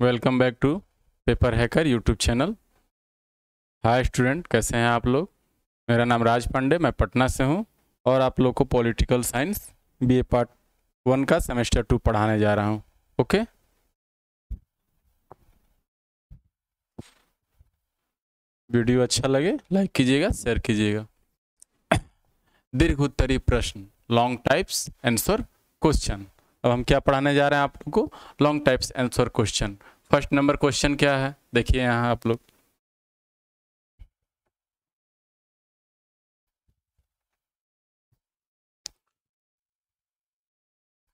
welcome back to paper hacker YouTube channel hi student कैसे हैं आप लोग मेरा नाम राज पांडे मैं पटना से हूं और आप लोग को political science BA part one का सेमेस्टर टू पढ़ाने जा रहा हूं ओके वीडियो अच्छा लगे लाइक कीजिएगा शेयर कीजिएगा दीर्घ उत्तरी प्रश्न लॉन्ग टाइप्स आंसर क्वेश्चन अब हम क्या पढ़ाने जा रहे हैं आप लोग को long types answer question first number question क्या है देखिए यहाँ आप लोग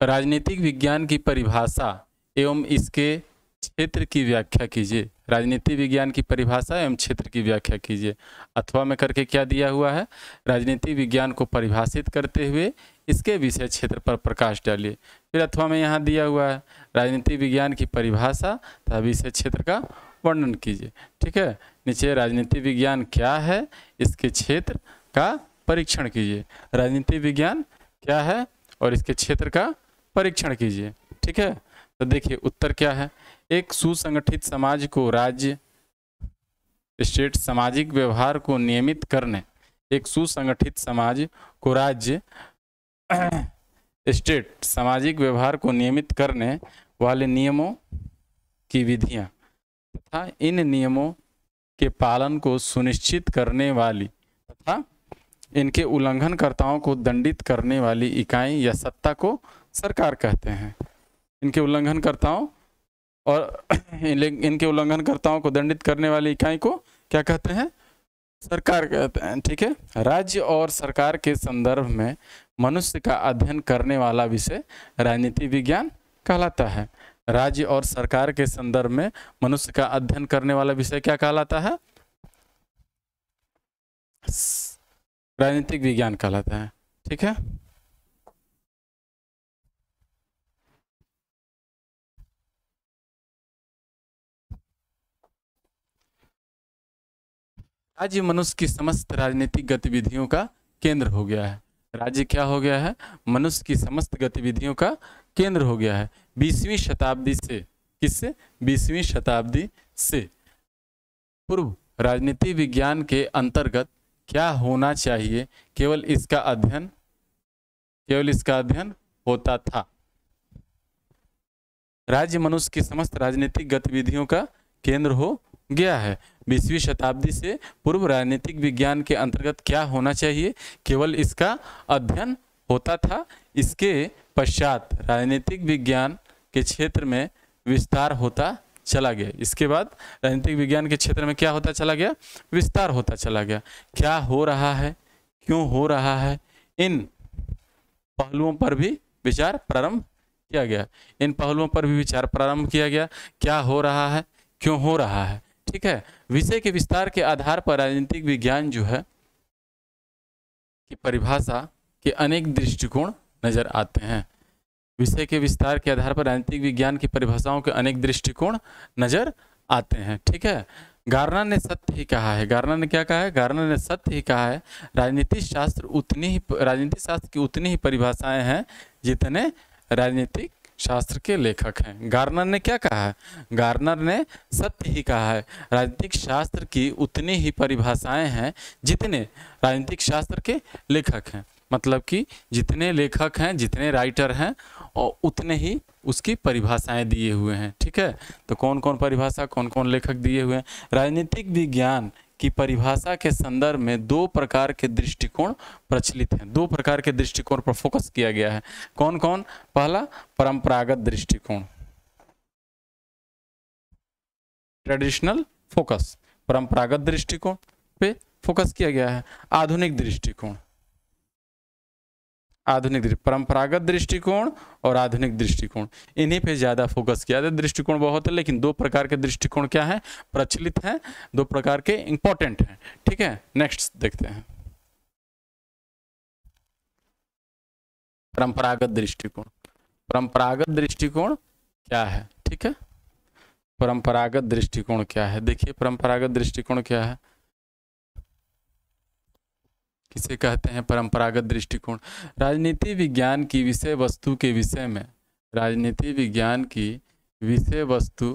राजनीतिक विज्ञान की परिभाषा एवं इसके क्षेत्र की व्याख्या कीजिए राजनीति विज्ञान की परिभाषा एवं क्षेत्र की व्याख्या कीजिए अथवा में करके क्या दिया हुआ है राजनीति विज्ञान को परिभाषित करते हुए इसके विषय क्षेत्र पर प्रकाश डालिए फिर अथवा में यहाँ दिया हुआ है राजनीति विज्ञान की परिभाषा तथा विषय क्षेत्र का वर्णन कीजिए ठीक है नीचे राजनीति विज्ञान क्या है इसके क्षेत्र का परीक्षण कीजिए राजनीति विज्ञान क्या है और इसके क्षेत्र का परीक्षण कीजिए ठीक है तो देखिए उत्तर क्या है एक सुसंगठित समाज को राज्य स्टेट सामाजिक व्यवहार को नियमित करने एक सुसंगठित समाज को राज्य स्टेट सामाजिक व्यवहार को नियमित करने वाले नियमों की विधियां तथा इन नियमों के पालन को सुनिश्चित करने वाली तथा इनके उल्लंघनकर्ताओं को दंडित करने वाली इकाई या सत्ता को सरकार कहते हैं इनके उल्लंघनकर्ताओं और इनके उल्लंघनकर्ताओं को दंडित करने वाली इकाई को क्या कहते हैं सरकार ठीक है राज्य और सरकार के संदर्भ में मनुष्य का अध्ययन करने वाला विषय राजनीति विज्ञान कहलाता है राज्य और सरकार के संदर्भ में मनुष्य का अध्ययन करने वाला विषय क्या कहलाता है राजनीतिक विज्ञान कहलाता है ठीक है राज्य मनुष्य की समस्त राजनीतिक गतिविधियों का केंद्र हो गया है राज्य क्या हो गया है मनुष्य की समस्त गतिविधियों का केंद्र हो गया है बीसवीं शताब्दी से किससे बीसवीं शताब्दी से पूर्व राजनीति विज्ञान के अंतर्गत क्या होना चाहिए केवल इसका अध्ययन केवल इसका अध्ययन होता था राज्य मनुष्य की समस्त राजनीतिक गतिविधियों का केंद्र हो गया है बीसवीं शताब्दी से पूर्व राजनीतिक विज्ञान के अंतर्गत क्या होना चाहिए केवल इसका अध्ययन होता था इसके पश्चात राजनीतिक विज्ञान के क्षेत्र में विस्तार होता चला गया इसके बाद राजनीतिक विज्ञान के क्षेत्र में क्या होता चला गया विस्तार होता चला गया क्या हो रहा है क्यों हो रहा है इन पहलुओं पर भी विचार प्रारंभ किया गया इन पहलुओं पर भी विचार प्रारंभ किया गया क्या हो रहा है क्यों हो रहा है ठीक है विषय के विस्तार के आधार पर राजनीतिक विज्ञान जो है कि परिभाषा के अनेक दृष्टिकोण नजर आते हैं विषय के विस्तार के आधार पर राजनीतिक विज्ञान की परिभाषाओं के अनेक दृष्टिकोण नजर आते हैं ठीक है गार्नर ने सत्य ही कहा है गार्नर ने क्या कहा है गार्नर ने सत्य ही कहा है राजनीति शास्त्र उतनी ही राजनीति शास्त्र की उतनी ही परिभाषाएं हैं जितने राजनीतिक शास्त्र के लेखक हैं गार्नर ने क्या कहा है गार्नर ने सत्य ही कहा है राजनीतिक शास्त्र की उतनी ही परिभाषाएं हैं जितने राजनीतिक शास्त्र के लेखक हैं मतलब कि जितने लेखक हैं जितने राइटर हैं और उतने ही उसकी परिभाषाएं दिए हुए हैं ठीक है तो कौन कौन परिभाषा कौन कौन लेखक दिए हुए हैं राजनीतिक विज्ञान की परिभाषा के संदर्भ में दो प्रकार के दृष्टिकोण प्रचलित हैं दो प्रकार के दृष्टिकोण पर फोकस किया गया है कौन कौन पहला परंपरागत दृष्टिकोण ट्रेडिशनल फोकस परंपरागत दृष्टिकोण पे फोकस किया गया है आधुनिक दृष्टिकोण आधुनिक परंपरागत दृष्टिकोण और आधुनिक दृष्टिकोण इन्हीं पे ज़्यादा फोकस किया जाए दृष्टिकोण बहुत है लेकिन दो प्रकार के दृष्टिकोण क्या है प्रचलित हैं दो प्रकार के इंपॉर्टेंट हैं ठीक है नेक्स्ट देखते हैं परंपरागत दृष्टिकोण परंपरागत दृष्टिकोण क्या है ठीक है परंपरागत दृष्टिकोण क्या है देखिए परंपरागत दृष्टिकोण क्या है किसे कहते हैं परंपरागत दृष्टिकोण राजनीति विज्ञान की विषय वस्तु के विषय में राजनीति विज्ञान की विषय वस्तु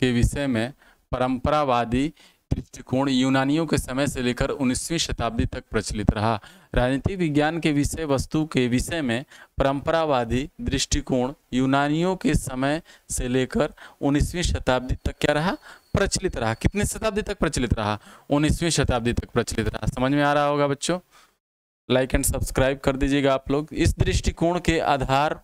के विषय में परंपरावादी दृष्टिकोण यूनानियों के समय से लेकर 19वीं शताब्दी तक प्रचलित रहा राजनीति विज्ञान के विषय वस्तु के विषय में परंपरावादी दृष्टिकोण यूनानियों के समय से लेकर 19वीं शताब्दी तक क्या रहा प्रचलित रहा कितने शताब्दी तक प्रचलित रहा 19वीं शताब्दी तक प्रचलित रहा समझ में आ रहा होगा बच्चों लाइक एंड सब्सक्राइब कर दीजिएगा आप लोग इस दृष्टिकोण के आधार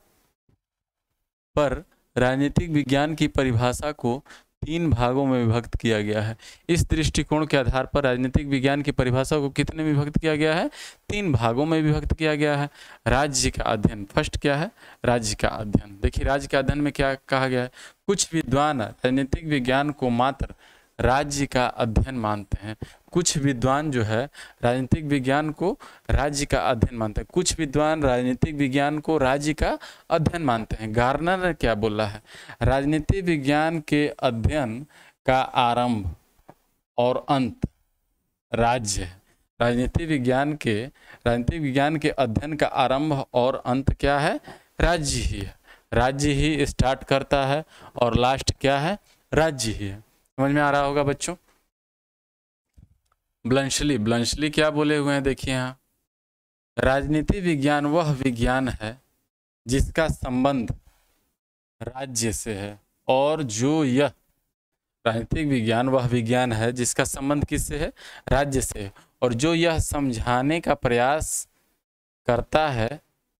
पर राजनीतिक विज्ञान की परिभाषा को तीन भागों में विभक्त किया गया है इस दृष्टिकोण के आधार पर राजनीतिक विज्ञान की परिभाषा को कितने में विभक्त किया गया है तीन भागों में विभक्त किया गया है राज्य का अध्ययन फर्स्ट क्या है राज्य का अध्ययन देखिए राज्य का अध्ययन में क्या कहा गया है कुछ विद्वान राजनीतिक विज्ञान को मात्र राज्य का अध्ययन मानते हैं कुछ विद्वान जो है राजनीतिक विज्ञान को राज्य का अध्ययन मानते हैं कुछ विद्वान राजनीतिक विज्ञान को राज्य का अध्ययन मानते हैं गार्नर ने क्या बोला है राजनीति विज्ञान के अध्ययन का आरंभ और अंत राज्य राजनीति विज्ञान के राजनीति विज्ञान के अध्ययन का आरंभ और अंत क्या है राज्य ही है राज्य ही स्टार्ट करता है और लास्ट क्या है राज्य ही है समझ में आ रहा होगा बच्चों ब्लंशली ब्लंशली क्या बोले हुए हैं देखिए यहाँ राजनीति विज्ञान वह विज्ञान है जिसका संबंध राज्य से है और जो यह राजनीतिक विज्ञान वह विज्ञान है जिसका संबंध किससे है राज्य से है और जो यह समझाने का प्रयास करता है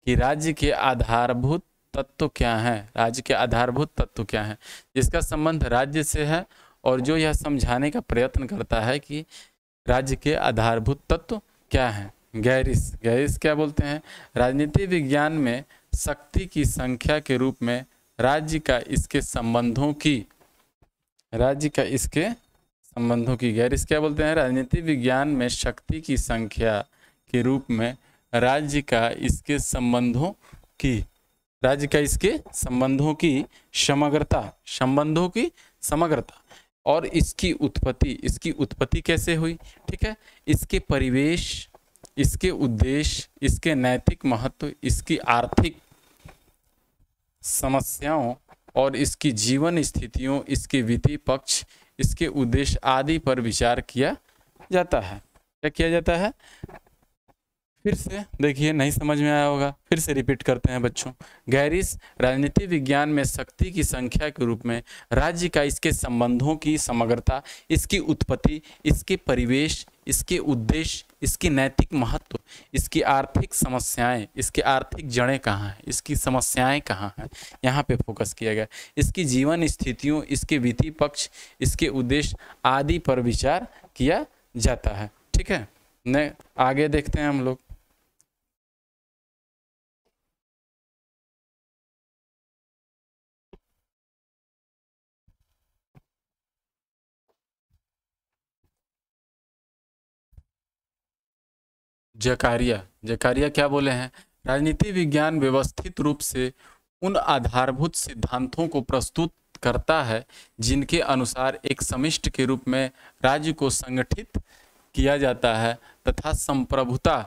कि राज्य के आधारभूत तत्व क्या हैं राज्य के आधारभूत तत्व क्या हैं जिसका संबंध राज्य से है और जो यह समझाने का प्रयत्न करता है कि राज्य के आधारभूत तत्व क्या हैं गैरिस गैरिस क्या बोलते हैं राजनीति विज्ञान में शक्ति की संख्या के रूप में राज्य का इसके संबंधों की राज्य का इसके संबंधों की गैरिस क्या बोलते हैं राजनीति विज्ञान में शक्ति की संख्या के रूप में राज्य का इसके संबंधों की राज्य का इसके संबंधों की समग्रता संबंधों की समग्रता और इसकी उत्पत्ति इसकी उत्पत्ति कैसे हुई ठीक है इसके परिवेश इसके उद्देश्य इसके नैतिक महत्व इसकी आर्थिक समस्याओं और इसकी जीवन स्थितियों इसके विधि पक्ष इसके उद्देश्य आदि पर विचार किया जाता है क्या किया जाता है फिर से देखिए नहीं समझ में आया होगा फिर से रिपीट करते हैं बच्चों गैरिस राजनीति विज्ञान में शक्ति की संख्या के रूप में राज्य का इसके संबंधों की समग्रता इसकी उत्पत्ति इसके परिवेश इसके उद्देश्य इसकी नैतिक महत्व इसकी आर्थिक समस्याएं इसके आर्थिक जड़ें कहाँ हैं इसकी समस्याएं कहाँ हैं यहाँ पे फोकस किया गया इसकी जीवन स्थितियों इसके वित्तीय पक्ष इसके उद्देश्य आदि पर विचार किया जाता है ठीक है ने आगे देखते हैं हम लोग जकारिया जकारिया क्या बोले हैं राजनीति विज्ञान व्यवस्थित रूप से उन आधारभूत सिद्धांतों को प्रस्तुत करता है जिनके अनुसार एक समिष्ट के रूप में राज्य को संगठित किया जाता है तथा संप्रभुता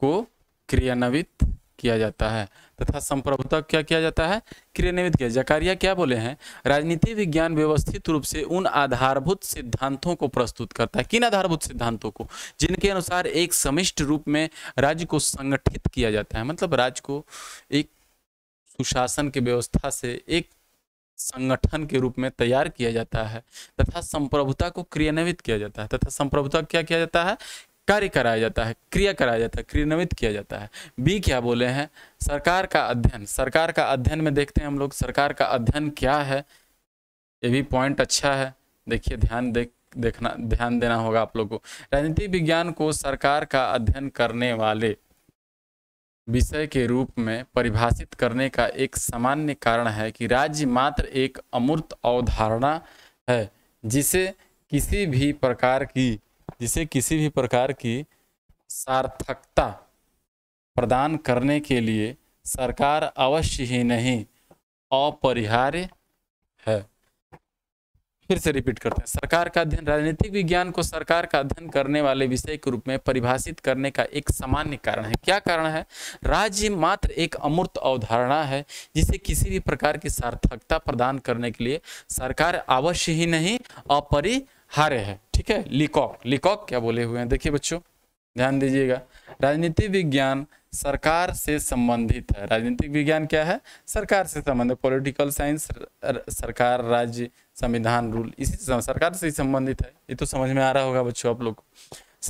को क्रियान्वित किया जाता है तथा संप्रभुता क्या किया जाता है क्रियान्वित किया जकारिया क्या बोले हैं राजनीति विज्ञान व्यवस्थित रूप से उन आधारभूत सिद्धांतों को प्रस्तुत करता है किन आधारभूत सिद्धांतों को जिनके अनुसार एक समिष्ट रूप में राज्य को संगठित किया जाता है मतलब राज्य को एक सुशासन की व्यवस्था से एक संगठन के रूप में तैयार किया जाता है तथा संप्रभुता को क्रियान्वित किया जाता है तथा संप्रभुता क्या किया जाता है कार्य कराया जाता है क्रिया कराया जाता है क्रियान्वित किया जाता है बी क्या बोले हैं सरकार का अध्ययन सरकार का अध्ययन में देखते हैं हम लोग सरकार का अध्ययन क्या है ये भी पॉइंट अच्छा है देखिए ध्यान देख देखना ध्यान देना होगा आप लोग को राजनीति विज्ञान को सरकार का अध्ययन करने वाले विषय के रूप में परिभाषित करने का एक सामान्य कारण है कि राज्य मात्र एक अमूर्त अवधारणा है जिसे किसी भी प्रकार की जिसे किसी भी प्रकार की सार्थकता प्रदान करने के लिए सरकार अवश्य ही नहीं अपरिहार्य है फिर से रिपीट करते हैं सरकार का अध्ययन राजनीतिक विज्ञान को सरकार का अध्ययन करने वाले विषय के रूप में परिभाषित करने का एक सामान्य कारण है क्या कारण है राज्य मात्र एक अमूर्त अवधारणा है जिसे किसी भी प्रकार की सार्थकता प्रदान करने के लिए सरकार अवश्य ही नहीं अपरि हारे है ठीक है लिकॉक लिकॉक क्या बोले हुए हैं देखिए बच्चों ध्यान दीजिएगा राजनीति विज्ञान सरकार से संबंधित है राजनीतिक विज्ञान क्या है सरकार से संबंधित पॉलिटिकल साइंस सरकार राज्य संविधान रूल इसी सरकार से संबंधित है ये तो समझ में आ रहा होगा बच्चों आप लोग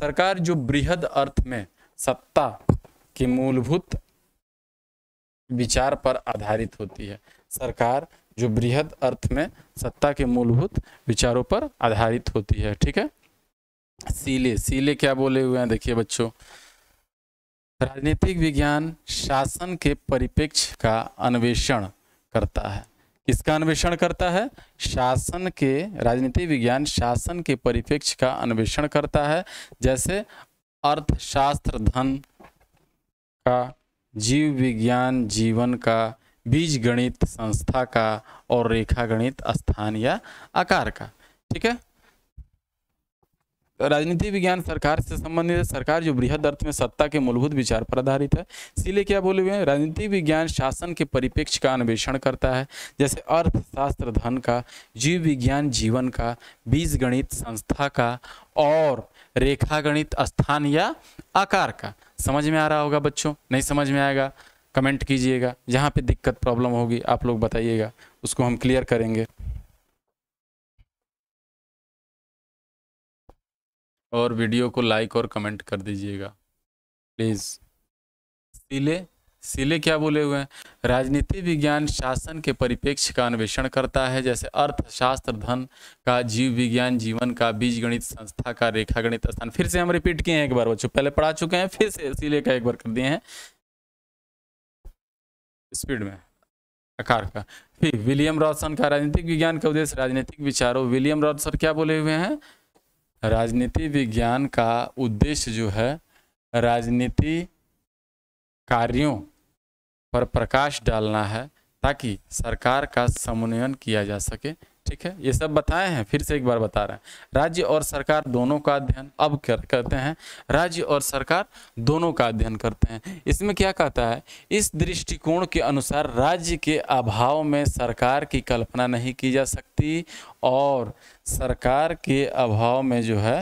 सरकार जो बृहद अर्थ में सत्ता के मूलभूत विचार पर आधारित होती है सरकार जो बृहद अर्थ में सत्ता के मूलभूत विचारों पर आधारित होती है ठीक है सीले सीले क्या बोले हुए हैं देखिए बच्चों राजनीतिक विज्ञान शासन के परिपेक्ष का अन्वेषण करता है किसका अन्वेषण करता है शासन के राजनीतिक विज्ञान शासन के परिपेक्ष का अन्वेषण करता है जैसे अर्थशास्त्र धन का जीव विज्ञान जीवन का बीज गणित संस्था का और रेखा गणित स्थान या आकार का ठीक है राजनीति विज्ञान सरकार से संबंधित है सरकार जो बृहद अर्थ में सत्ता के मूलभूत विचार पर आधारित है इसीलिए क्या बोले हुए हैं राजनीति विज्ञान शासन के परिपेक्ष का अन्वेषण करता है जैसे अर्थशास्त्र धन का जीव विज्ञान जीवन का बीज गणित संस्था का और रेखा गणित स्थान या आकार का समझ में आ रहा होगा बच्चों नहीं समझ में आएगा कमेंट कीजिएगा जहाँ पे दिक्कत प्रॉब्लम होगी आप लोग बताइएगा उसको हम क्लियर करेंगे और वीडियो को लाइक और कमेंट कर दीजिएगा प्लीज़ सिले सिले क्या बोले हुए हैं राजनीति विज्ञान शासन के परिप्रेक्ष्य का अन्वेषण करता है जैसे अर्थशास्त्र धन का जीव विज्ञान जीवन का बीज गणित संस्था का रेखा गणित स्थान फिर से हम रिपीट किए हैं एक बार बच्चों पहले पढ़ा चुके हैं फिर से सिले का एक बार कर दिए हैं स्पीड में आकार का फिर विलियम रॉसन का राजनीतिक विज्ञान का उद्देश्य राजनीतिक विचारों विलियम रॉडसन क्या बोले हुए हैं राजनीति विज्ञान का उद्देश्य जो है राजनीति कार्यों पर प्रकाश डालना है ताकि सरकार का समन्वयन किया जा सके ठीक है ये सब बताए हैं फिर से एक बार बता रहे हैं राज्य और सरकार दोनों का अध्ययन अब कर, करते हैं राज्य और सरकार दोनों का अध्ययन करते हैं इसमें क्या कहता है इस दृष्टिकोण के अनुसार राज्य के अभाव में सरकार की कल्पना नहीं की जा सकती और सरकार के अभाव में जो है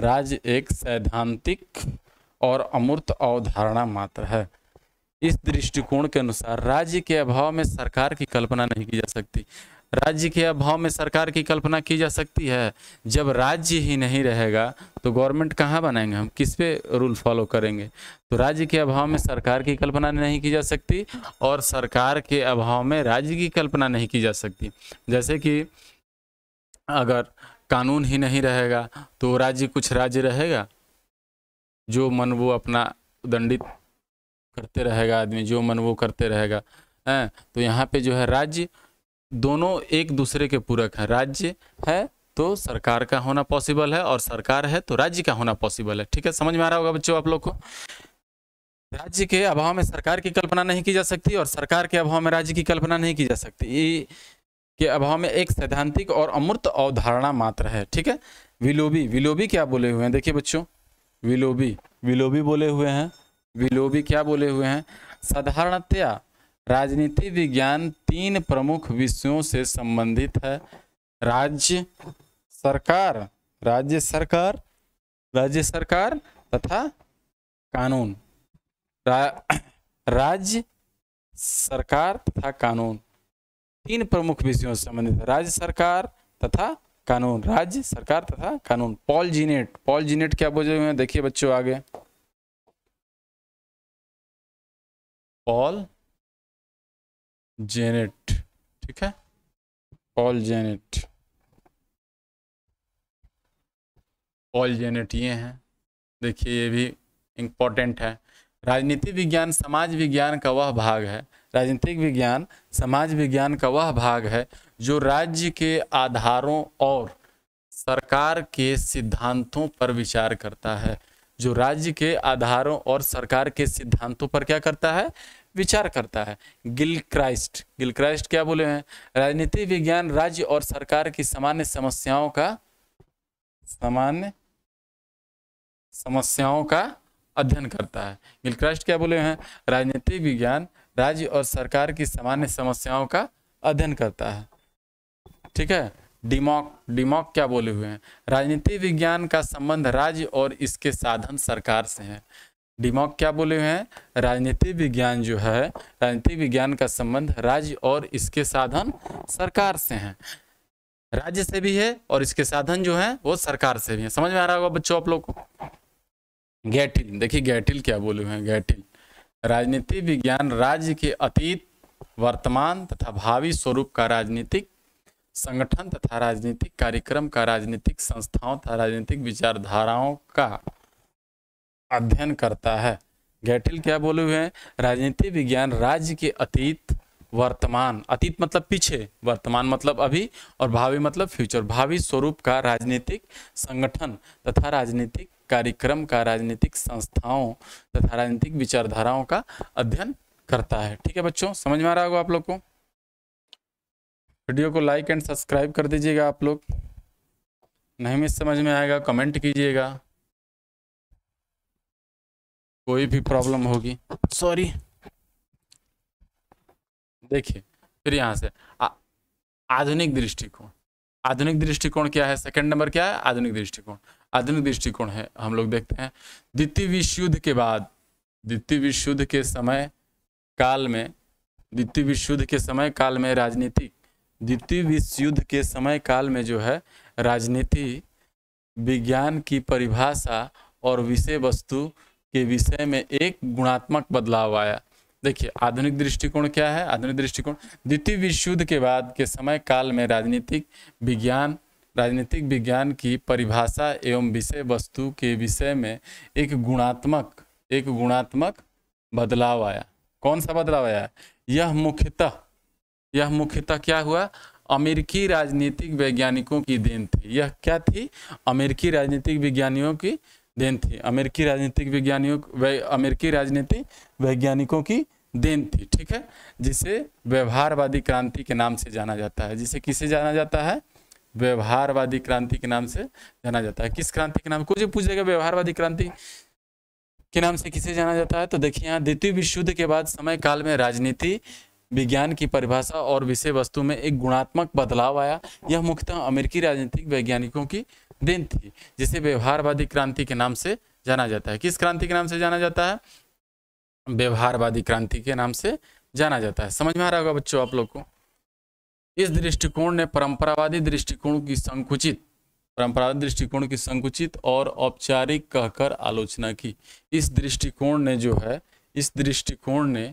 राज्य एक सैद्धांतिक और अमूर्त अवधारणा मात्र है इस दृष्टिकोण के अनुसार राज्य के अभाव में सरकार की कल्पना नहीं की जा सकती राज्य के अभाव में सरकार की कल्पना की जा सकती है जब राज्य ही नहीं रहेगा तो गवर्नमेंट कहाँ बनाएंगे हम किस पे रूल फॉलो करेंगे तो राज्य के अभाव में सरकार की कल्पना नहीं की जा सकती और सरकार के अभाव में राज्य की कल्पना नहीं की जा सकती जैसे कि अगर कानून ही नहीं रहेगा तो राज्य कुछ राज्य रहेगा जो मन वो अपना दंडित करते रहेगा आदमी जो मन वो करते रहेगा हैं तो यहाँ पे जो है राज्य दोनों एक दूसरे के पूरक हैं राज्य है तो सरकार का होना पॉसिबल है और सरकार है तो राज्य का होना पॉसिबल है ठीक है समझ में आ रहा होगा बच्चों आप लोग को राज्य के अभाव में सरकार की कल्पना नहीं की जा सकती और सरकार के अभाव में राज्य की कल्पना नहीं की जा सकती के अभाव में एक सैद्धांतिक और अमूर्त अवधारणा मात्र है ठीक है विलोबी विलोबी क्या बोले हुए हैं देखिए बच्चों विलोबी विलोबी बोले हुए हैं विलोबी क्या बोले हुए हैं साधारणतया राजनीति विज्ञान तीन प्रमुख विषयों से संबंधित है राज्य सरकार राज्य सरकार राज्य सरकार तथा कानून रा, राज्य सरकार तथा कानून तीन प्रमुख विषयों से संबंधित है राज्य सरकार तथा कानून राज्य सरकार तथा कानून पॉल जीनेट पॉल जीनेट क्या बोझे हुए हैं देखिए बच्चों आगे पॉल जेनेट ठीक है पॉल जेनेट पॉल जेनेट ये हैं देखिए ये भी इम्पोर्टेंट है राजनीति विज्ञान समाज विज्ञान का वह भाग है राजनीतिक विज्ञान समाज विज्ञान का वह भाग है जो राज्य के आधारों और सरकार के सिद्धांतों पर विचार करता है जो राज्य के आधारों और सरकार के सिद्धांतों पर क्या करता है विचार करता है गिल क्राइस्ट गिल क्राइस्ट क्या बोले हैं राजनीति विज्ञान राज्य और सरकार की सामान्य समस्याओं का सामान्य समस्याओं का अध्ययन करता है गिलक्रास्ट क्या बोले हैं राजनीतिक विज्ञान राज्य और सरकार की सामान्य समस्याओं का अध्ययन करता है ठीक है डिमोक डिमॉक क्या बोले हुए हैं राजनीति विज्ञान का संबंध राज्य और इसके साधन सरकार से है डिमॉक क्या बोले हुए हैं राजनीति विज्ञान जो है राजनीति विज्ञान का संबंध राज्य और इसके साधन सरकार से हैं राज्य से भी है और इसके साधन जो है वो सरकार से भी है समझ में आ रहा होगा बच्चों आप लोग को गैटिल देखिए गैटिल क्या बोले हुए हैं गैटिल राजनीति विज्ञान राज्य के अतीत वर्तमान तथा भावी स्वरूप का राजनीतिक संगठन तथा राजनीतिक कार्यक्रम का राजनीतिक संस्थाओं तथा राजनीतिक विचारधाराओं का अध्ययन करता है गैटिल क्या बोले हुए हैं राजनीति विज्ञान राज्य के अतीत वर्तमान अतीत मतलब पीछे वर्तमान मतलब अभी और भावी मतलब फ्यूचर भावी स्वरूप का राजनीतिक संगठन तथा राजनीतिक कार्यक्रम का राजनीतिक संस्थाओं तथा राजनीतिक विचारधाराओं का अध्ययन करता है ठीक है बच्चों समझ में आ रहा होगा आप लोग को वीडियो को लाइक एंड सब्सक्राइब कर दीजिएगा आप लोग नहीं मिस समझ में आएगा कमेंट कीजिएगा कोई भी प्रॉब्लम होगी सॉरी देखिए फिर यहाँ से आधुनिक दृष्टिकोण आधुनिक दृष्टिकोण क्या है सेकंड नंबर क्या है आधुनिक दृष्टिकोण आधुनिक दृष्टिकोण है हम लोग देखते हैं द्वितीय विश्व युद्ध के बाद द्वितीय विश्व युद्ध के समय काल में द्वितीय विश्व युद्ध के समय काल में राजनीतिक द्वितीय विश्व युद्ध के समय काल में जो है राजनीति विज्ञान की परिभाषा और विषय वस्तु के विषय में एक गुणात्मक बदलाव आया देखिए आधुनिक दृष्टिकोण क्या है आधुनिक दृष्टिकोण द्वितीय विश्व युद्ध के बाद के समय काल में राजनीतिक विज्ञान राजनीतिक विज्ञान की परिभाषा एवं विषय वस्तु के विषय में एक गुणात्मक एक गुणात्मक बदलाव आया कौन सा बदलाव आया यह मुख्यतः यह मुख्यतः क्या हुआ अमेरिकी राजनीतिक वैज्ञानिकों की देन थी यह क्या थी अमेरिकी राजनीतिक विज्ञानियों की देन थी अमेरिकी राजनीतिक विज्ञानियों अमेरिकी राजनीति वैज्ञानिकों की देन थी ठीक है जिसे व्यवहारवादी क्रांति के नाम से जाना जाता है जिसे किसे जाना जाता है व्यवहारवादी क्रांति के नाम से जाना जाता है किस क्रांति के नाम कुछ पूछेगा व्यवहारवादी क्रांति के नाम से किसे जाना जाता है तो देखिए यहाँ द्वितीय विश्व युद्ध के बाद समय काल में राजनीति विज्ञान की परिभाषा और विषय वस्तु में एक गुणात्मक बदलाव आया यह मुख्यतः अमेरिकी राजनीतिक वैज्ञानिकों की दिन थी जिसे व्यवहारवादी क्रांति के नाम से जाना जाता है किस क्रांति के नाम से जाना जाता है व्यवहारवादी क्रांति के नाम से जाना जाता है समझ में आ रहा होगा बच्चों आप लोग को इस दृष्टिकोण ने परंपरावादी दृष्टिकोण की संकुचित परंपरावादी दृष्टिकोण की संकुचित और औपचारिक कहकर आलोचना की इस दृष्टिकोण ने जो है इस दृष्टिकोण ने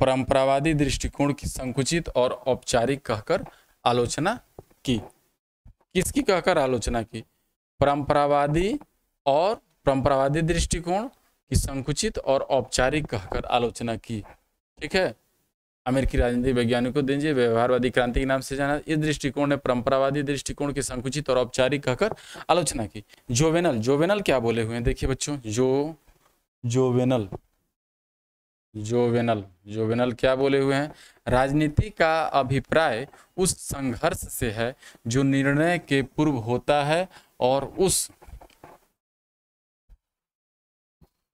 परंपरावादी दृष्टिकोण की संकुचित और औपचारिक कहकर आलोचना की किसकी कहकर आलोचना की परंपरावादी और परंपरावादी दृष्टिकोण की संकुचित और औपचारिक कहकर आलोचना की ठीक है अमेरिकी राजनीतिक वैज्ञानिकों दीजिए व्यवहारवादी क्रांति के नाम से जाना इस दृष्टिकोण ने परंपरावादी दृष्टिकोण की संकुचित और औपचारिक कहकर आलोचना की जोवेनल जोवेनल क्या बोले हुए हैं देखिए बच्चों जो जोवेनल जोवेनल जोवेनल क्या बोले हुए हैं राजनीति का अभिप्राय उस संघर्ष से है जो निर्णय के पूर्व होता है और उस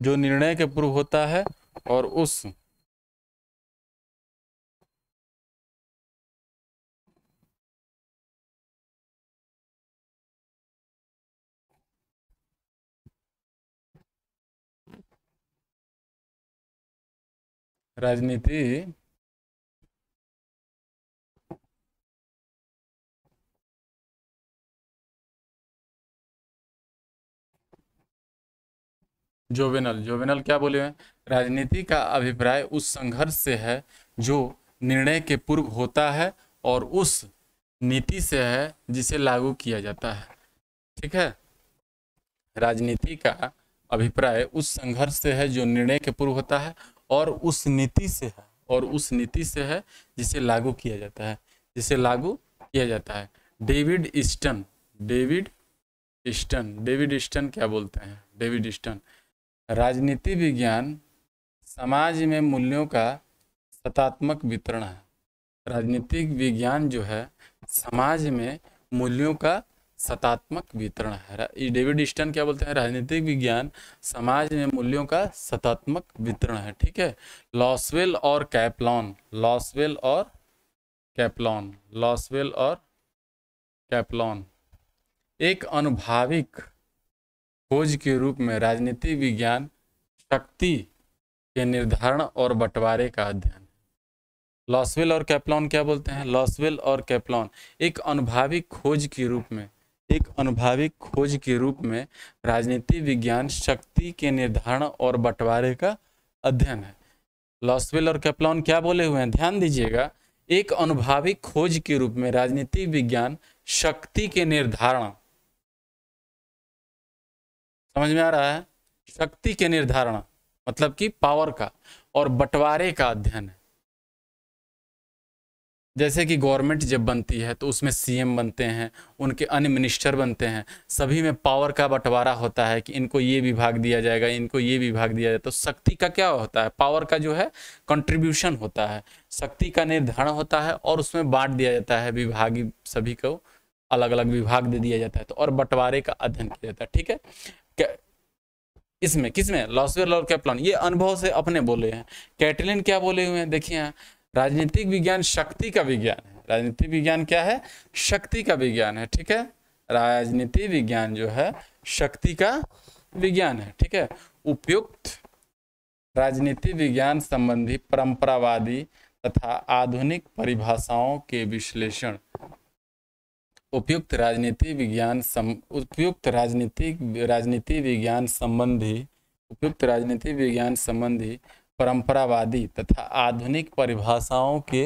जो निर्णय के पूर्व होता है और उस राजनीति जोवेनल जोवेनल क्या बोले हैं राजनीति का अभिप्राय उस संघर्ष से है जो निर्णय के पूर्व होता है और उस नीति से है जिसे लागू किया जाता है ठीक है राजनीति का अभिप्राय उस संघर्ष से है जो निर्णय के पूर्व होता है और उस नीति से है और उस नीति से है जिसे लागू किया जाता है जिसे लागू किया जाता है David Easton David Easton David Easton क्या बोलते हैं डेविड ईस्टन राजनीति विज्ञान समाज में मूल्यों का सतात्मक वितरण है राजनीतिक विज्ञान जो है समाज में मूल्यों का सतात्मक वितरण है डेविड स्टन क्या बोलते हैं राजनीतिक विज्ञान समाज में मूल्यों का सतात्मक वितरण है ठीक है लॉसवेल और कैपलॉन लॉसवेल और कैपलॉन लॉसवेल और कैपलॉन एक अनुभाविक खोज के रूप में राजनीति विज्ञान शक्ति के निर्धारण और बंटवारे का अध्ययन लॉसवेल और कैप्लॉन क्या बोलते हैं लॉसवेल और कैप्लॉन एक अनुभाविक खोज के रूप में एक अनुभावी खोज के रूप में राजनीति विज्ञान शक्ति के निर्धारण और बंटवारे का अध्ययन है लॉसवेल और कैप्लॉन क्या बोले हुए हैं ध्यान दीजिएगा एक अनुभावी खोज के रूप में राजनीति विज्ञान शक्ति के निर्धारण समझ में आ रहा है शक्ति के निर्धारण मतलब कि पावर का और बंटवारे का अध्ययन है जैसे कि गवर्नमेंट जब बनती है तो उसमें सीएम बनते हैं उनके अन्य मिनिस्टर बनते हैं सभी में पावर का बंटवारा होता है कि इनको ये विभाग दिया जाएगा इनको ये विभाग दिया जाए तो शक्ति का क्या होता है पावर का जो है कंट्रीब्यूशन होता है शक्ति का निर्धारण होता है और उसमें बांट दिया जाता है विभागी सभी को अलग अलग विभाग दे दिया जाता है तो और बंटवारे का अध्ययन किया जाता है ठीक है इसमें किसमें लॉसवेल और कैप्लॉन ये अनुभव से अपने बोले हैं कैटलिन क्या बोले हुए हैं देखिए राजनीतिक विज्ञान शक्ति का विज्ञान है राजनीति विज्ञान क्या है शक्ति का विज्ञान है ठीक है राजनीति विज्ञान जो है शक्ति का विज्ञान है ठीक है उपयुक्त राजनीति विज्ञान संबंधी परंपरावादी तथा आधुनिक परिभाषाओं के विश्लेषण उपयुक्त राजनीति विज्ञान उपयुक्त राजनीतिक राजनीति विज्ञान संबंधी उपयुक्त राजनीति विज्ञान संबंधी परंपरावादी तथा आधुनिक परिभाषाओं के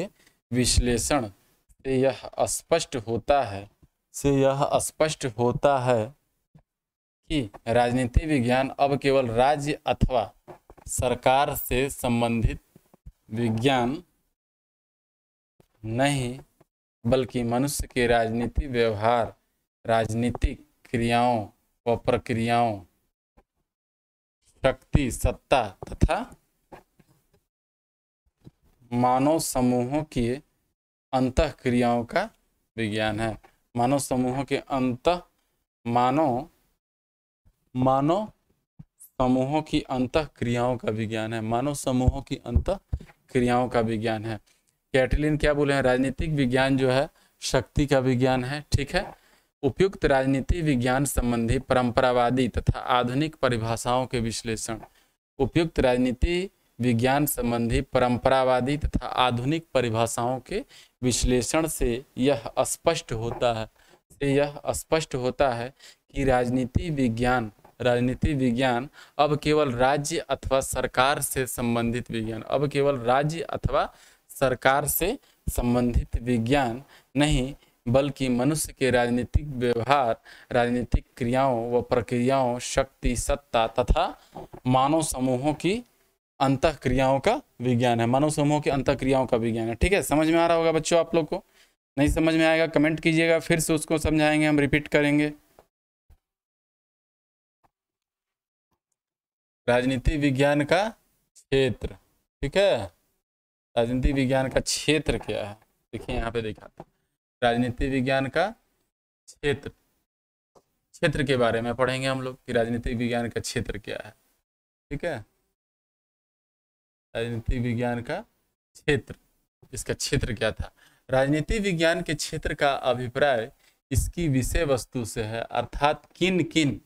विश्लेषण से यह स्पष्ट होता है से यह स्पष्ट होता है कि राजनीति विज्ञान अब केवल राज्य अथवा सरकार से संबंधित विज्ञान नहीं बल्कि मनुष्य के राजनीति व्यवहार राजनीतिक क्रियाओं व प्रक्रियाओं शक्ति सत्ता तथा मानव समूहों की अंत क्रियाओं का विज्ञान है मानव समूहों के अंत मानव मानव समूहों की अंत क्रियाओं का विज्ञान है मानव समूहों की अंत क्रियाओं का विज्ञान है कैटलिन क्या बोले हैं राजनीतिक विज्ञान जो है शक्ति का विज्ञान है ठीक है उपयुक्त राजनीति विज्ञान संबंधी परंपरावादी तथा आधुनिक परिभाषाओं के विश्लेषण उपयुक्त राजनीति विज्ञान संबंधी परंपरावादी तथा आधुनिक परिभाषाओं के विश्लेषण से यह स्पष्ट होता है से यह स्पष्ट होता है कि राजनीति विज्ञान राजनीति विज्ञान अब केवल राज्य अथवा सरकार से संबंधित विज्ञान अब केवल राज्य अथवा सरकार से संबंधित विज्ञान नहीं बल्कि मनुष्य के राजनीतिक व्यवहार राजनीतिक क्रियाओं व प्रक्रियाओं शक्ति सत्ता तथा मानव समूहों की अंत क्रियाओं का विज्ञान है मानव समूह के अंत क्रियाओं का विज्ञान है ठीक है समझ में आ रहा होगा बच्चों आप लोग को नहीं समझ में आएगा कमेंट कीजिएगा फिर से उसको समझाएंगे हम रिपीट करेंगे राजनीति विज्ञान का क्षेत्र ठीक है राजनीति विज्ञान का क्षेत्र क्या है देखिए यहाँ पे देखा राजनीति विज्ञान का क्षेत्र क्षेत्र के बारे में पढ़ेंगे हम लोग कि राजनीति विज्ञान का क्षेत्र क्या है ठीक है राजनीति विज्ञान का क्षेत्र इसका क्षेत्र क्या था राजनीति विज्ञान के क्षेत्र का अभिप्राय इसकी विषय वस्तु से है अर्थात किन किन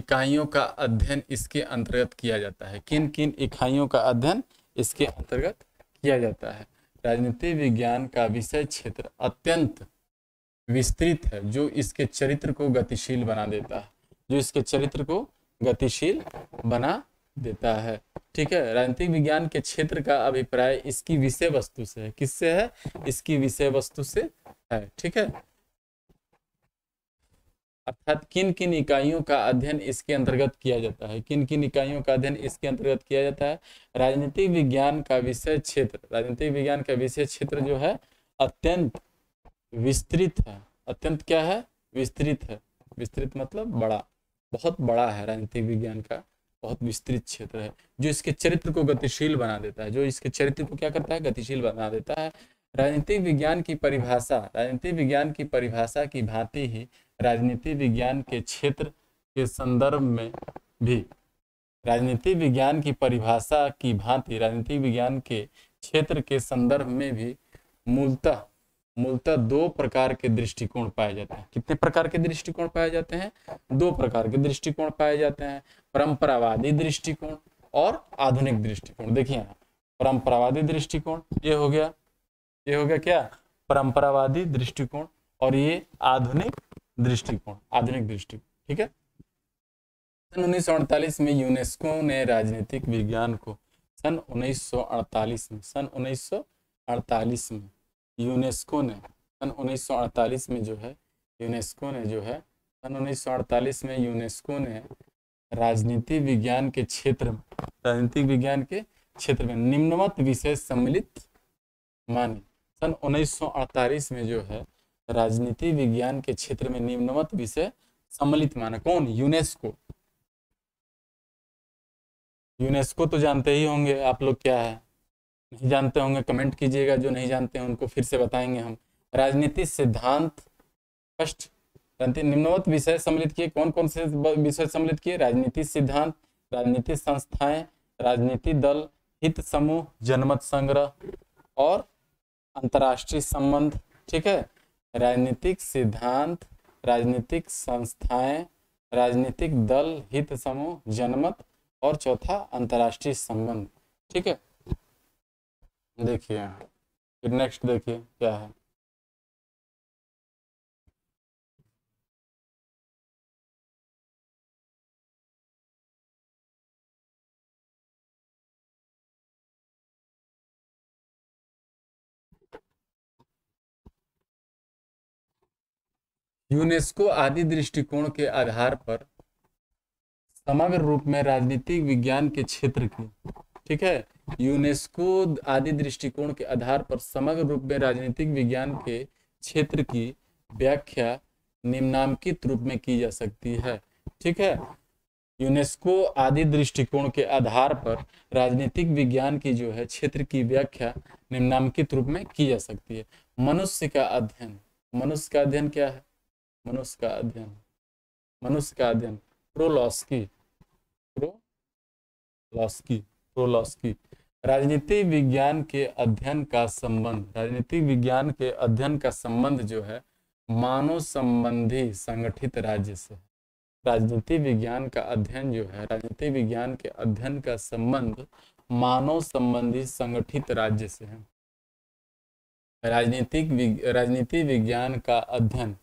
इकाइयों का अध्ययन इसके अंतर्गत किया जाता है किन किन इकाइयों का अध्ययन इसके अंतर्गत किया जाता है राजनीति विज्ञान का विषय क्षेत्र अत्यंत विस्तृत है जो इसके चरित्र को गतिशील बना देता है जो इसके चरित्र को गतिशील बना देता है ठीक है राजनीतिक विज्ञान के क्षेत्र का अभिप्राय इसकी विषय वस्तु से है किससे है इसकी विषय वस्तु से है ठीक है अर्थात किन किन इकाइयों का अध्ययन इसके अंतर्गत किया जाता है किन किन इकाइयों का अध्ययन इसके अंतर्गत किया जाता है राजनीतिक विज्ञान का विषय क्षेत्र राजनीतिक विज्ञान का विषय क्षेत्र जो है अत्यंत विस्तृत है अत्यंत क्या है विस्तृत है विस्तृत मतलब बड़ा बहुत बड़ा है राजनीतिक विज्ञान का बहुत विस्तृत क्षेत्र है जो इसके चरित्र को गतिशील बना देता है जो इसके चरित्र को क्या करता है गतिशील बना देता है राजनीतिक विज्ञान की परिभाषा राजनीतिक विज्ञान की परिभाषा की भांति ही राजनीति विज्ञान के क्षेत्र के संदर्भ में भी राजनीति विज्ञान की परिभाषा की भांति राजनीति विज्ञान के क्षेत्र के संदर्भ में भी मूलतः मूलतः दो प्रकार के दृष्टिकोण पाए जाते हैं कितने प्रकार के दृष्टिकोण पाए जाते हैं दो प्रकार के दृष्टिकोण पाए जाते हैं परंपरावादी दृष्टिकोण और आधुनिक दृष्टिकोण देखिए यहाँ परंपरावादी दृष्टिकोण ये हो गया ये हो गया क्या परंपरावादी दृष्टिकोण और ये आधुनिक दृष्टिकोण आधुनिक दृष्टिकोण ठीक है सन उन्नीस में यूनेस्को ने राजनीतिक विज्ञान को सन 1948 में सन 1948 में यूनेस्को ने सन 1948 में जो है यूनेस्को ने जो है सन 1948 में यूनेस्को ने राजनीति विज्ञान के क्षेत्र में राजनीतिक विज्ञान के क्षेत्र में निम्नवत विषय सम्मिलित माने सन 1948 में जो है राजनीति विज्ञान के क्षेत्र में निम्नवत विषय सम्मिलित माना कौन यूनेस्को यूनेस्को तो जानते ही होंगे आप लोग क्या है नहीं जानते होंगे कमेंट कीजिएगा जो नहीं जानते हैं उनको फिर से बताएंगे हम राजनीति सिद्धांत फर्स्ट निम्नवत विषय सम्मिलित किए कौन कौन से विषय सम्मिलित किए राजनीति सिद्धांत राजनीतिक संस्थाएं राजनीति दल हित समूह जनमत संग्रह और अंतर्राष्ट्रीय संबंध ठीक है राजनीतिक सिद्धांत राजनीतिक संस्थाएं राजनीतिक दल हित समूह जनमत और चौथा अंतर्राष्ट्रीय संबंध ठीक है देखिए फिर नेक्स्ट देखिए क्या है यूनेस्को आदि दृष्टिकोण के आधार पर समग्र रूप में राजनीतिक विज्ञान के क्षेत्र की ठीक है यूनेस्को आदि दृष्टिकोण के आधार पर समग्र रूप में राजनीतिक विज्ञान के क्षेत्र की व्याख्या निम्नांकित रूप में की जा सकती है ठीक है यूनेस्को आदि दृष्टिकोण के आधार पर राजनीतिक विज्ञान की जो है क्षेत्र की व्याख्या निम्नांकित रूप में की जा सकती है मनुष्य का अध्ययन मनुष्य का अध्ययन क्या है मनुष्य का अध्ययन मनुष्य का अध्ययन प्रोलॉस्की प्रोलॉस्की रोलॉस्की राजनीति विज्ञान के अध्ययन का संबंध राजनीति विज्ञान के अध्ययन का संबंध जो है मानव संबंधी संगठित राज्य से राजनीति विज्ञान का अध्ययन जो है राजनीति विज्ञान के अध्ययन का संबंध मानव संबंधी संगठित राज्य से है राजनीतिक राजनीति विज्ञान का अध्ययन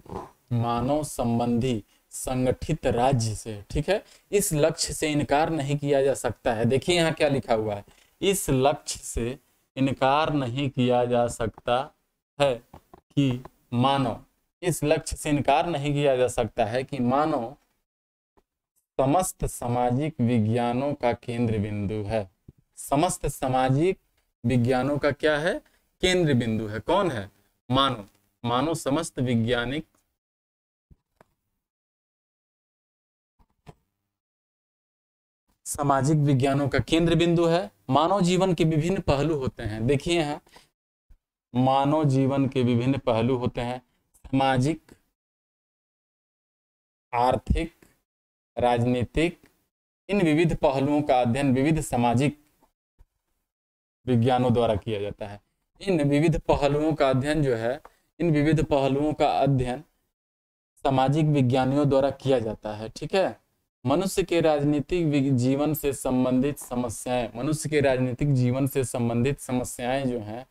मानव संबंधी संगठित राज्य से ठीक है इस लक्ष्य से इनकार नहीं किया जा सकता है देखिए यहाँ क्या लिखा हुआ है इस लक्ष्य से इनकार नहीं किया जा सकता है कि मानव इस लक्ष्य से इनकार नहीं किया जा सकता है कि मानव समस्त सामाजिक विज्ञानों का केंद्र बिंदु है समस्त सामाजिक विज्ञानों का क्या है केंद्र बिंदु है कौन है मानव मानव समस्त वैज्ञानिक सामाजिक विज्ञानों का केंद्र बिंदु है मानव जीवन के विभिन्न पहलू होते हैं देखिए हैं मानव जीवन के विभिन्न पहलू होते हैं सामाजिक आर्थिक राजनीतिक इन विविध पहलुओं का अध्ययन विविध सामाजिक विज्ञानों द्वारा किया जाता है इन विविध पहलुओं का अध्ययन जो है इन विविध पहलुओं का अध्ययन सामाजिक विज्ञानियों द्वारा किया जाता है ठीक है मनुष्य के राजनीतिक जीवन से संबंधित समस्याएं मनुष्य के राजनीतिक जीवन से संबंधित समस्याएं जो हैं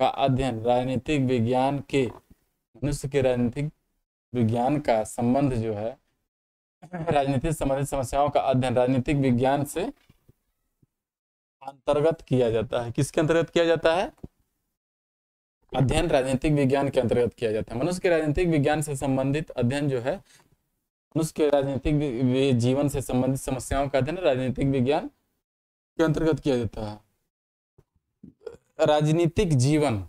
का अध्ययन राजनीतिक विज्ञान के मनुष्य के राजनीतिक विज्ञान का संबंध जो है राजनीति से संबंधित समस्याओं का अध्ययन राजनीतिक विज्ञान से अंतर्गत किया जाता है किसके अंतर्गत किया जाता है अध्ययन राजनीतिक विज्ञान के अंतर्गत किया जाता है मनुष्य के राजनीतिक विज्ञान से संबंधित अध्ययन जो है मनुष्य के राजनीतिक जीवन से संबंधित समस्याओं का अध्ययन राजनीतिक विज्ञान के अंतर्गत किया जाता है राजनीतिक जीवन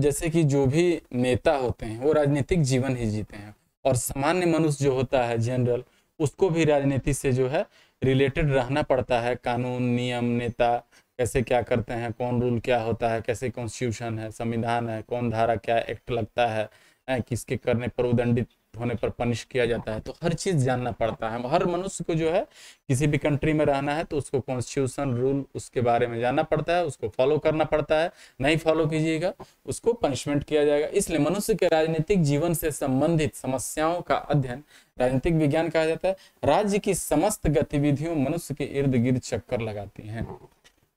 जैसे कि जो भी नेता होते हैं वो राजनीतिक जीवन ही जीते हैं और सामान्य मनुष्य जो होता है जनरल उसको भी राजनीति से जो है रिलेटेड रहना पड़ता है कानून नियम नेता कैसे क्या करते हैं कौन रूल क्या होता है कैसे कॉन्स्टिट्यूशन है संविधान है कौन धारा क्या एक्ट लगता है किसके करने पर उदंडित होने पर पनिश किया जाता है तो हर चीज़ जानना पड़ता है हर मनुष्य को जो है किसी भी कंट्री में रहना है तो उसको कॉन्स्टिट्यूशन रूल उसके बारे में जानना पड़ता है उसको फॉलो करना पड़ता है नहीं फॉलो कीजिएगा उसको पनिशमेंट किया जाएगा इसलिए मनुष्य के राजनीतिक जीवन से संबंधित समस्याओं का अध्ययन राजनीतिक विज्ञान कहा जाता है राज्य की समस्त गतिविधियों मनुष्य के इर्द गिर्द चक्कर लगाती है